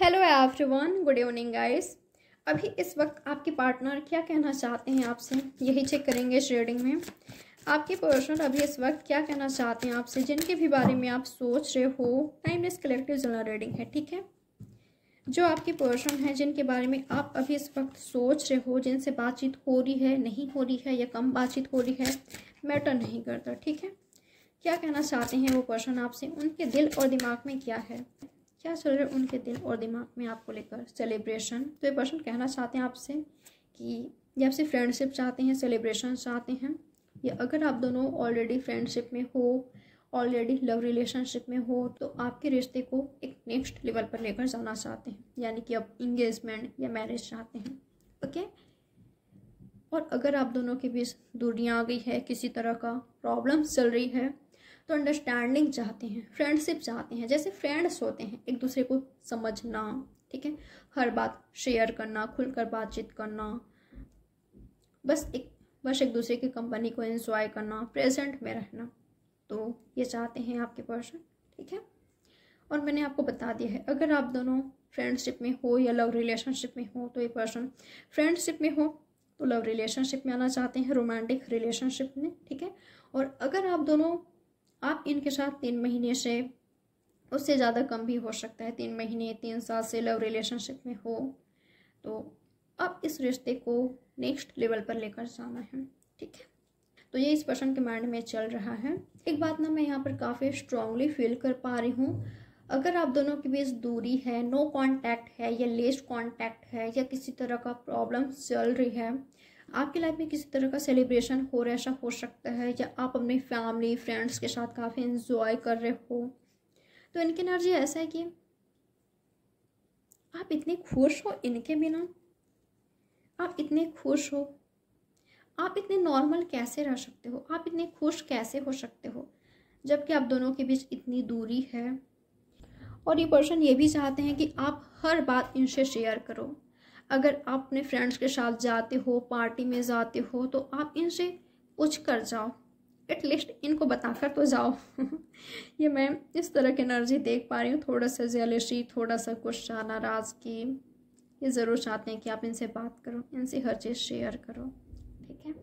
hello everyone good evening guys अभी इस वक्त आपके पार्टनर क्या कहना चाहते हैं आपसे यही चेक करेंगे इस रीडिंग में आपके पर्सनल अभी इस वक्त क्या कहना चाहते हैं आपसे जिनके भी बारे में आप सोच रहे हो टाइमलेस कलेक्टिव जनरल रीडिंग है ठीक है जो आपके पर्सनल हैं जिनके बारे में आप अभी इस वक्त सोच रहे हो जिनसे बातचीत हो रही है नहीं हो रही है या कम बातचीत हो रही है मैटर नहीं करता ठीक है क्या कहना चाहते हैं वो पर्सन आपसे उनके दिल और दिमाग में क्या है क्या चल रहा है उनके दिल और दिमाग में आपको लेकर सेलिब्रेशन तो ये पर्सन कहना चाहते हैं आपसे कि ये आपसे फ्रेंडशिप चाहते हैं सेलिब्रेशन चाहते हैं या अगर आप दोनों ऑलरेडी फ्रेंडशिप में हो ऑलरेडी लव रिलेशनशिप में हो तो आपके रिश्ते को एक नेक्स्ट लेवल पर लेकर जाना चाहते हैं यानी कि आप इंगेजमेंट या मैरिज चाहते हैं ओके और अगर आप दोनों के बीच दूरियाँ आ गई है किसी तरह का प्रॉब्लम चल रही है तो अंडरस्टैंडिंग चाहते हैं फ्रेंडशिप चाहते हैं जैसे फ्रेंड्स होते हैं एक दूसरे को समझना ठीक है हर बात शेयर करना खुलकर बातचीत करना बस एक बस एक दूसरे की कंपनी को इन्जॉय करना प्रेजेंट में रहना तो ये चाहते हैं आपके पर्सन ठीक है और मैंने आपको बता दिया है अगर आप दोनों फ्रेंडशिप में हो या लव रिलेशनशिप में हो तो ये पर्सन फ्रेंडशिप में हो तो लव रिलेशनशिप में आना चाहते हैं रोमांटिक रिलेशनशिप में ठीक है और अगर आप दोनों आप इनके साथ तीन महीने से उससे ज़्यादा कम भी हो सकता है तीन महीने तीन साल से लव रिलेशनशिप में हो तो अब इस रिश्ते को नेक्स्ट लेवल पर लेकर जाना है ठीक है तो ये इस पर्सन के माइंड में चल रहा है एक बात ना मैं यहाँ पर काफ़ी स्ट्रांगली फील कर पा रही हूँ अगर आप दोनों के बीच दूरी है नो कांटेक्ट है या लेस कांटेक्ट है या किसी तरह का प्रॉब्लम चल रही है आपकी लाइफ में किसी तरह का सेलिब्रेशन हो रहा है ऐसा हो सकता है या आप अपने फैमिली फ्रेंड्स के साथ काफ़ी इन्जॉय कर रहे हो तो इनकी एनर्जी ऐसा है कि आप इतने खुश हो इनके बिना आप इतने खुश हो आप इतने नॉर्मल कैसे रह सकते हो आप इतने खुश कैसे हो सकते हो जबकि आप दोनों के बीच इतनी दूरी है और ये पर्सन ये भी चाहते हैं कि आप हर बात इनसे शेयर करो अगर आप अपने फ्रेंड्स के साथ जाते हो पार्टी में जाते हो तो आप इनसे पूछ कर जाओ एटलीस्ट इनको बताकर तो जाओ ये मैं इस तरह की एनर्जी देख पा रही हूँ थोड़ा सा जेलसी थोड़ा सा गुस्सा नाराज़गी ये ज़रूर चाहते हैं कि आप इनसे बात करो इनसे हर चीज़ शेयर करो ठीक है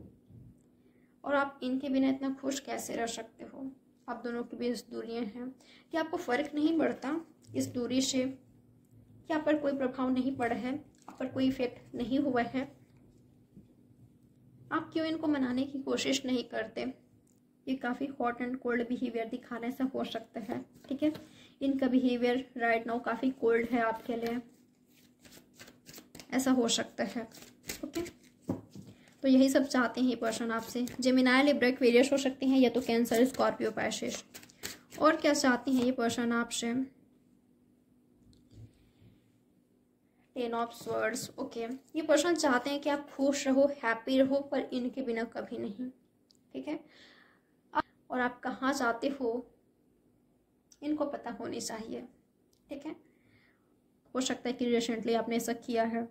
और आप इनके बिना इतना खुश कैसे रह सकते हो आप दोनों के बीच दूरियाँ हैं कि आपको फ़र्क नहीं पड़ता इस दूरी से क्या आप पर कोई प्रभाव नहीं पड़ा है पर कोई इफेक्ट नहीं हुआ है आप क्यों इनको मनाने की कोशिश नहीं करते ये काफ़ी हॉट एंड कोल्ड बिहेवियर दिखाने से हो सकता है ठीक है इनका बिहेवियर राइट नाउ काफ़ी कोल्ड है आपके लिए ऐसा हो सकता है ओके तो यही सब चाहते हैं ये पर्सन आपसे जेमिनाइल ब्रेक वेरियस हो सकते हैं या तो कैंसर स्कॉर्पियो पैशेस और क्या चाहते हैं ये पर्सन आपसे टेन ऑफ स्वर्ड्स ओके ये पर्सन चाहते हैं कि आप खुश रहो हैप्पी रहो पर इनके बिना कभी नहीं ठीक है और आप कहाँ जाते हो इनको पता होनी चाहिए ठीक है हो सकता है कि रिसेंटली आपने ऐसा किया है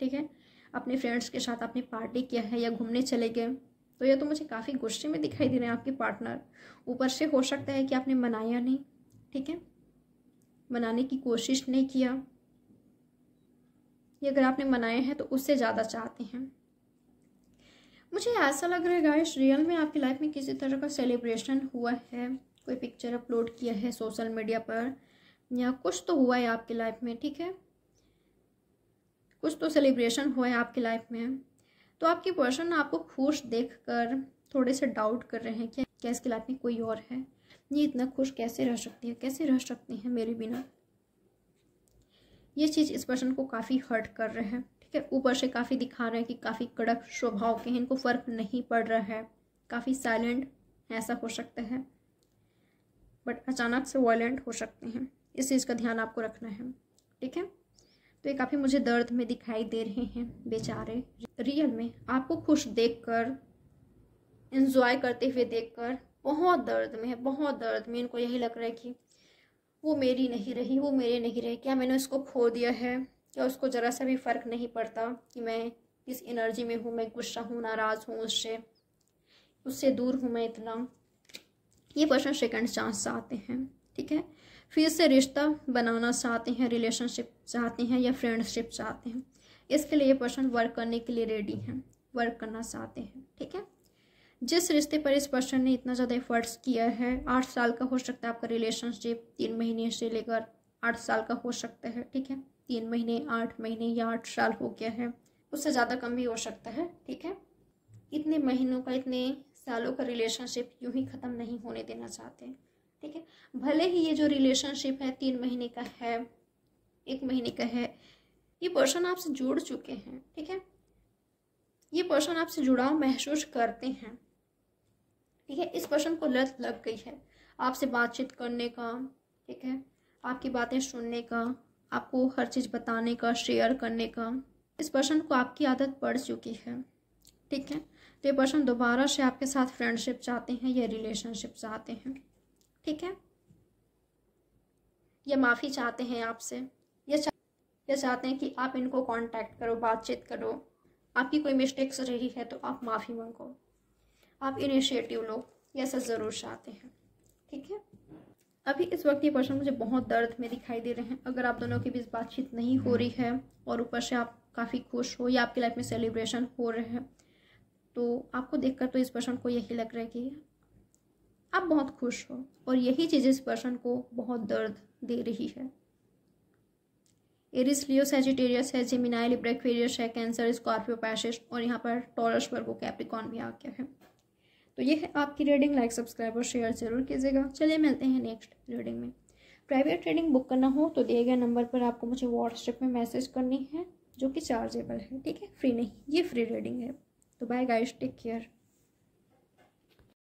ठीक है अपने फ्रेंड्स के साथ आपने पार्टी किया है या घूमने चले गए तो ये तो मुझे काफ़ी गुस्से में दिखाई दे रहे हैं आपके पार्टनर ऊपर से हो सकता है कि आपने मनाया नहीं ठीक है मनाने की कोशिश नहीं किया ये अगर आपने मनाए हैं तो उससे ज़्यादा चाहते हैं मुझे ऐसा लग रहा है गाइस रियल में आपकी लाइफ में किसी तरह का सेलिब्रेशन हुआ है कोई पिक्चर अपलोड किया है सोशल मीडिया पर या कुछ तो हुआ है आपकी लाइफ में ठीक है कुछ तो सेलिब्रेशन हुआ है आपकी लाइफ में तो आपकी पर्सन आपको खुश देखकर थोड़े से डाउट कर रहे हैं कि क्या इसकी लाइफ में कोई और है ये इतना खुश कैसे रह सकती है कैसे रह सकती हैं मेरे बिना ये चीज़ इस पर्सन को काफ़ी हर्ट कर रहे हैं ठीक है ऊपर से काफ़ी दिखा रहे हैं कि काफ़ी कड़क स्वभाव के हैं इनको फ़र्क नहीं पड़ रहा है काफ़ी साइलेंट ऐसा हो सकता है बट अचानक से वायलेंट हो सकते हैं इस चीज़ का ध्यान आपको रखना है ठीक है तो ये काफ़ी मुझे दर्द में दिखाई दे रहे हैं बेचारे रियल में आपको खुश देखकर कर करते हुए देखकर बहुत दर्द में है बहुत दर्द में इनको यही लग रहा है कि वो मेरी नहीं रही वो मेरे नहीं रहे क्या मैंने उसको खो दिया है क्या उसको ज़रा सा भी फ़र्क नहीं पड़ता कि मैं किस एनर्जी में हूँ मैं गुस्सा हूँ नाराज़ हूँ उससे उससे दूर हूँ मैं इतना ये पर्सन सेकंड चांस चाहते हैं ठीक है फिर से रिश्ता बनाना चाहते हैं रिलेशनशिप चाहते हैं या फ्रेंडशिप चाहते हैं इसके लिए ये पर्सन वर्क करने के लिए रेडी हैं वर्क करना चाहते हैं ठीक है जिस रिश्ते पर इस पर्सन ने इतना ज़्यादा एफर्ट्स किया है आठ साल का हो सकता है आपका रिलेशनशिप तीन महीने से लेकर आठ साल का हो सकता है ठीक है तीन महीने आठ महीने या आठ साल हो गया है उससे ज़्यादा कम भी हो सकता है ठीक है इतने महीनों का इतने सालों का रिलेशनशिप यूं ही ख़त्म नहीं होने देना चाहते ठीक है भले ही ये जो रिलेशनशिप है तीन महीने का है एक महीने का है ये पर्सन आपसे जुड़ चुके हैं ठीक है ये पर्सन आपसे जुड़ाव महसूस करते हैं ठीक है इस पर्सन को लत लग गई है आपसे बातचीत करने का ठीक है आपकी बातें सुनने का आपको हर चीज़ बताने का शेयर करने का इस पर्सन को आपकी आदत पड़ चुकी है ठीक है तो ये पर्सन दोबारा से आपके साथ फ्रेंडशिप चाहते हैं या रिलेशनशिप चाहते हैं ठीक है या माफ़ी चाहते हैं आपसे या चा, या चाहते हैं कि आप इनको कांटेक्ट करो बातचीत करो आपकी कोई मिस्टेक्स रही है तो आप माफ़ी मांगो आप इनिशिएटिव लो ये सब ज़रूर चाहते हैं ठीक है अभी इस वक्त ये पर्सन मुझे बहुत दर्द में दिखाई दे रहे हैं अगर आप दोनों के बीच बातचीत नहीं हो रही है और ऊपर से आप काफ़ी खुश हो या आपकी लाइफ में सेलिब्रेशन हो रहे हैं तो आपको देखकर तो इस पर्सन को यही लग रहा है कि आप बहुत खुश हो और यही चीज़ इस पर्सन को बहुत दर्द दे रही है एरिस लियो सेजिटेरियस है जेमिनाइल लिब्रेक्वेरियस है कैंसर स्कॉर्पियो पैसेज और यहाँ पर टॉरस वर्गो कैप्रिकॉन भी आ गया है तो ये है आपकी रीडिंग लाइक सब्सक्राइब और शेयर ज़रूर कीजिएगा चलिए मिलते हैं नेक्स्ट रीडिंग में प्राइवेट रीडिंग बुक करना हो तो दिए गए नंबर पर आपको मुझे व्हाट्सएप में मैसेज करनी है जो कि चार्जेबल है ठीक है फ्री नहीं ये फ्री रीडिंग है तो बाय गाइस टेक केयर